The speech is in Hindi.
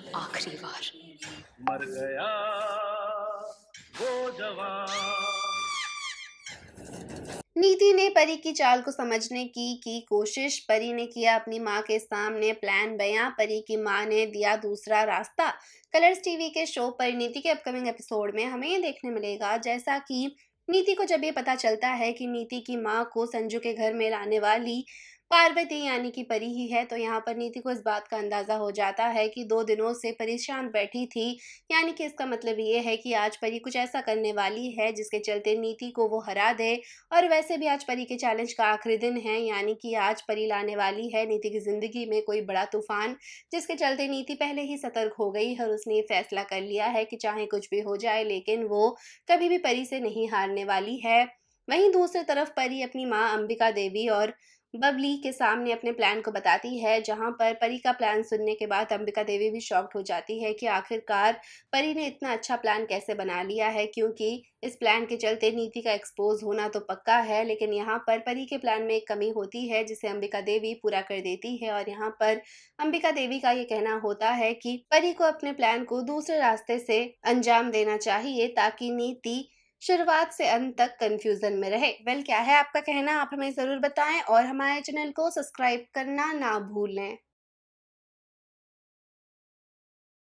मेरा आखिरी वार मर गया वो जवान नीति ने परी की चाल को समझने की की कोशिश परी ने किया अपनी माँ के सामने प्लान बयां परी की माँ ने दिया दूसरा रास्ता कलर्स टीवी के शो पर नीति के अपकमिंग एपिसोड में हमें ये देखने मिलेगा जैसा कि नीति को जब ये पता चलता है कि नीति की माँ को संजू के घर में लाने वाली पार्वती यानी कि परी ही है तो यहाँ पर नीति को इस बात का अंदाज़ा हो जाता है कि दो दिनों से परेशान बैठी थी यानी कि इसका मतलब ये है कि आज परी कुछ ऐसा करने वाली है जिसके चलते नीति को वो हरा दे और वैसे भी आज परी के चैलेंज का आखिरी दिन है यानी कि आज परी लाने वाली है नीति की ज़िंदगी में कोई बड़ा तूफान जिसके चलते नीति पहले ही सतर्क हो गई और उसने ये फैसला कर लिया है कि चाहे कुछ भी हो जाए लेकिन वो कभी भी परी से नहीं हारने वाली है वहीं दूसरी तरफ परी अपनी माँ अंबिका देवी और बबली के सामने अपने प्लान को बताती है जहां पर परी का प्लान सुनने के बाद अंबिका देवी भी शॉक्ड हो जाती है कि आखिरकार परी ने इतना अच्छा प्लान कैसे बना लिया है क्योंकि इस प्लान के चलते नीति का एक्सपोज होना तो पक्का है लेकिन यहाँ पर परी के प्लान में एक कमी होती है जिसे अंबिका देवी पूरा कर देती है और यहाँ पर अंबिका देवी का ये कहना होता है कि परी को अपने प्लान को दूसरे रास्ते से अंजाम देना चाहिए ताकि नीति शुरुआत से अंत तक कंफ्यूजन में रहे वेल well, क्या है आपका कहना आप हमें ज़रूर बताएं और हमारे चैनल को सब्सक्राइब करना ना भूलें